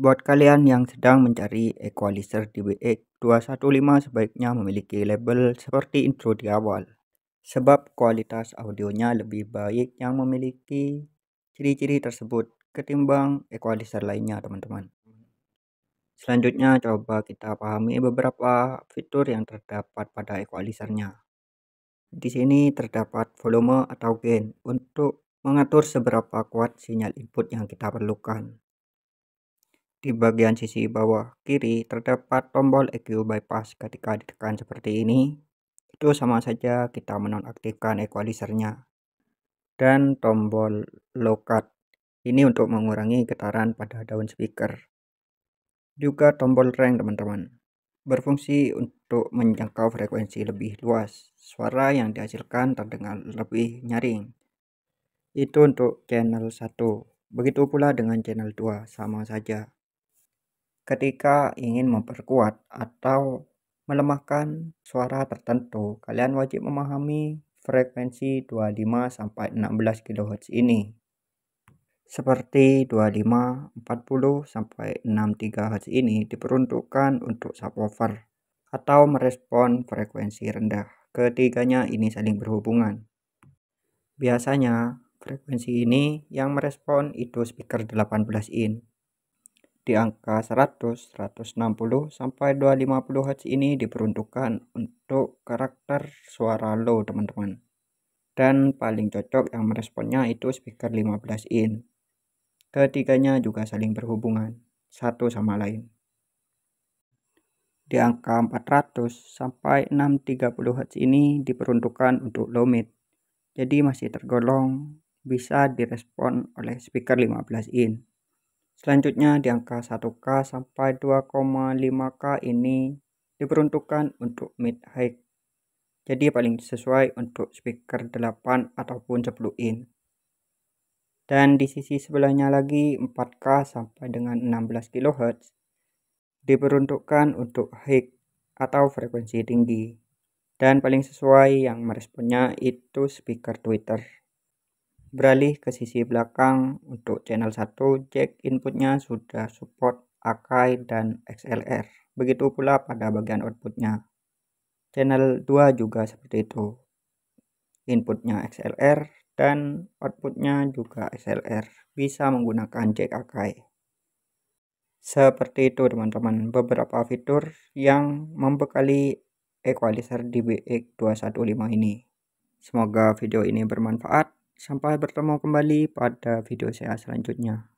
Buat kalian yang sedang mencari equalizer DBX215 sebaiknya memiliki label seperti intro di awal. Sebab kualitas audionya lebih baik yang memiliki ciri-ciri tersebut ketimbang equalizer lainnya teman-teman. Selanjutnya coba kita pahami beberapa fitur yang terdapat pada equalizernya. Di sini terdapat volume atau gain untuk mengatur seberapa kuat sinyal input yang kita perlukan. Di bagian sisi bawah kiri terdapat tombol EQ bypass ketika ditekan seperti ini. Itu sama saja kita menonaktifkan equalizernya. Dan tombol low cut. Ini untuk mengurangi getaran pada daun speaker. Juga tombol rank teman-teman. Berfungsi untuk menjangkau frekuensi lebih luas. Suara yang dihasilkan terdengar lebih nyaring. Itu untuk channel 1. Begitu pula dengan channel 2, sama saja ketika ingin memperkuat atau melemahkan suara tertentu, kalian wajib memahami frekuensi 25 sampai 16 kHz ini. Seperti 25, 40 sampai 63 Hz ini diperuntukkan untuk subwoofer atau merespon frekuensi rendah. Ketiganya ini saling berhubungan. Biasanya frekuensi ini yang merespon itu speaker 18 in di angka 100, 160 sampai 250 Hz ini diperuntukkan untuk karakter suara low, teman-teman. Dan paling cocok yang meresponnya itu speaker 15 in. Ketiganya juga saling berhubungan satu sama lain. Di angka 400 sampai 630 Hz ini diperuntukkan untuk low mid. Jadi masih tergolong bisa direspon oleh speaker 15 in Selanjutnya di angka 1K sampai 2,5K ini diperuntukkan untuk mid high. Jadi paling sesuai untuk speaker 8 ataupun 10 in. Dan di sisi sebelahnya lagi 4K sampai dengan 16 kHz diperuntukkan untuk high atau frekuensi tinggi. Dan paling sesuai yang meresponnya itu speaker Twitter beralih ke sisi belakang untuk channel 1 jack inputnya sudah support Akai dan XLR begitu pula pada bagian outputnya channel 2 juga seperti itu inputnya XLR dan outputnya juga XLR bisa menggunakan jack Akai seperti itu teman-teman beberapa fitur yang membekali equalizer DBX215 ini semoga video ini bermanfaat Sampai bertemu kembali pada video saya selanjutnya.